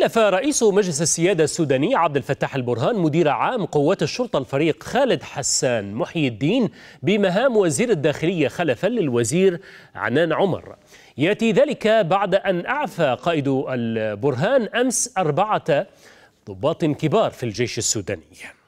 كلف رئيس مجلس السيادة السوداني عبد الفتاح البرهان مدير عام قوات الشرطة الفريق خالد حسان محي الدين بمهام وزير الداخلية خلفا للوزير عنان عمر يأتي ذلك بعد أن أعفى قائد البرهان أمس أربعة ضباط كبار في الجيش السوداني